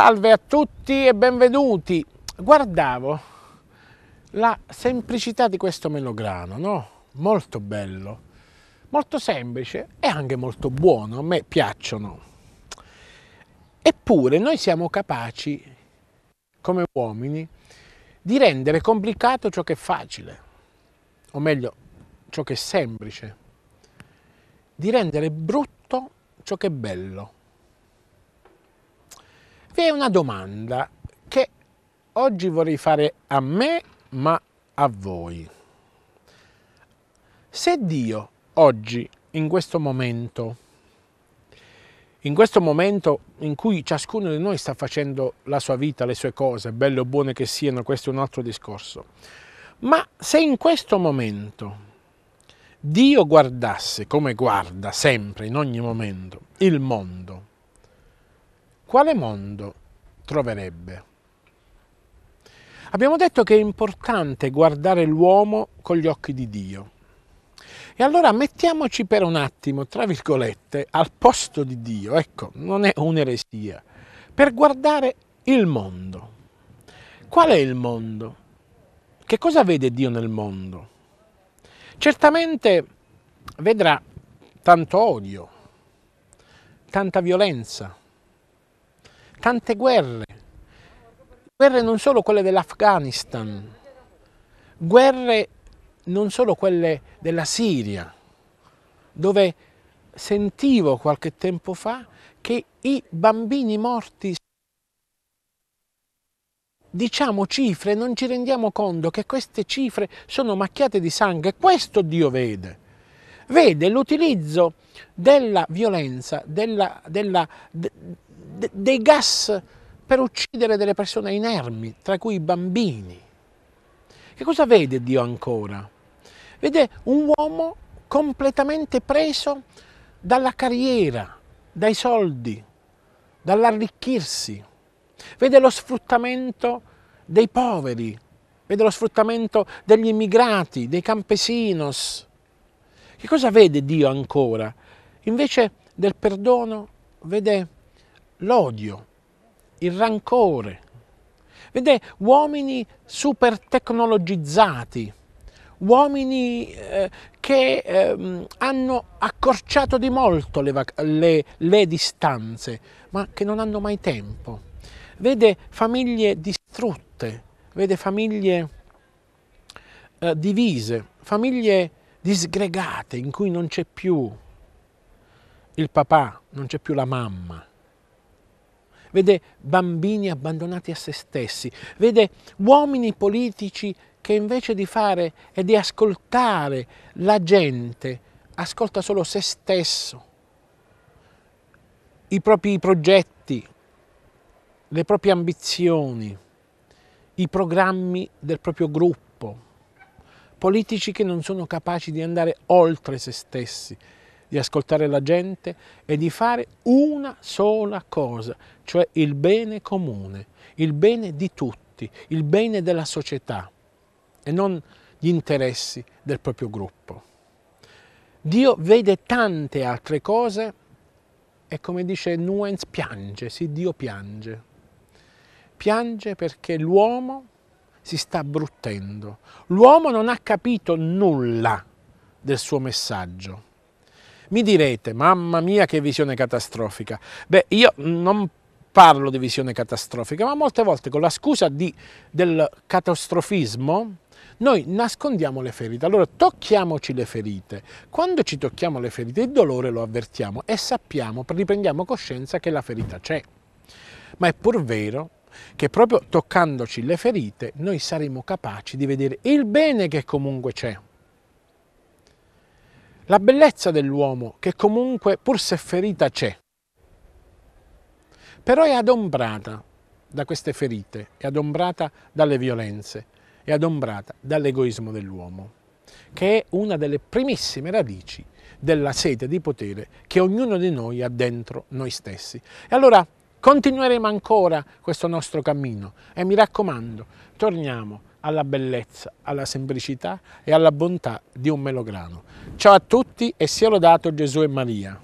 Salve a tutti e benvenuti. Guardavo la semplicità di questo melograno, no? Molto bello, molto semplice e anche molto buono, a me piacciono. Eppure noi siamo capaci, come uomini, di rendere complicato ciò che è facile, o meglio, ciò che è semplice, di rendere brutto ciò che è bello che è una domanda che oggi vorrei fare a me ma a voi. Se Dio oggi, in questo momento, in questo momento in cui ciascuno di noi sta facendo la sua vita, le sue cose, belle o buone che siano, questo è un altro discorso, ma se in questo momento Dio guardasse come guarda sempre, in ogni momento, il mondo, quale mondo troverebbe? Abbiamo detto che è importante guardare l'uomo con gli occhi di Dio. E allora mettiamoci per un attimo, tra virgolette, al posto di Dio, ecco, non è un'eresia, per guardare il mondo. Qual è il mondo? Che cosa vede Dio nel mondo? Certamente vedrà tanto odio, tanta violenza, tante guerre, guerre non solo quelle dell'Afghanistan, guerre non solo quelle della Siria, dove sentivo qualche tempo fa che i bambini morti diciamo cifre, non ci rendiamo conto che queste cifre sono macchiate di sangue. Questo Dio vede. Vede l'utilizzo della violenza, della, della, dei gas per uccidere delle persone inermi, tra cui i bambini. Che cosa vede Dio ancora? Vede un uomo completamente preso dalla carriera, dai soldi, dall'arricchirsi. Vede lo sfruttamento dei poveri, vede lo sfruttamento degli immigrati, dei campesinos. Che cosa vede Dio ancora? Invece del perdono vede l'odio, il rancore. Vede, uomini super tecnologizzati, uomini eh, che eh, hanno accorciato di molto le, le, le distanze, ma che non hanno mai tempo. Vede famiglie distrutte, vede famiglie eh, divise, famiglie disgregate in cui non c'è più il papà, non c'è più la mamma, vede bambini abbandonati a se stessi, vede uomini politici che invece di fare e di ascoltare la gente, ascolta solo se stesso, i propri progetti, le proprie ambizioni, i programmi del proprio gruppo, politici che non sono capaci di andare oltre se stessi, di ascoltare la gente e di fare una sola cosa, cioè il bene comune, il bene di tutti, il bene della società e non gli interessi del proprio gruppo. Dio vede tante altre cose e come dice Nuens piange, sì Dio piange. Piange perché l'uomo si sta abbruttendo, L'uomo non ha capito nulla del suo messaggio. Mi direte, mamma mia che visione catastrofica. Beh, io non parlo di visione catastrofica, ma molte volte con la scusa di, del catastrofismo noi nascondiamo le ferite, allora tocchiamoci le ferite. Quando ci tocchiamo le ferite il dolore lo avvertiamo e sappiamo, riprendiamo coscienza che la ferita c'è. Ma è pur vero che proprio toccandoci le ferite noi saremo capaci di vedere il bene che comunque c'è. La bellezza dell'uomo, che comunque, pur se ferita, c'è, però è adombrata da queste ferite, è adombrata dalle violenze, è adombrata dall'egoismo dell'uomo, che è una delle primissime radici della sete di potere che ognuno di noi ha dentro noi stessi. E allora Continueremo ancora questo nostro cammino e mi raccomando, torniamo alla bellezza, alla semplicità e alla bontà di un melograno. Ciao a tutti e sia lodato Gesù e Maria.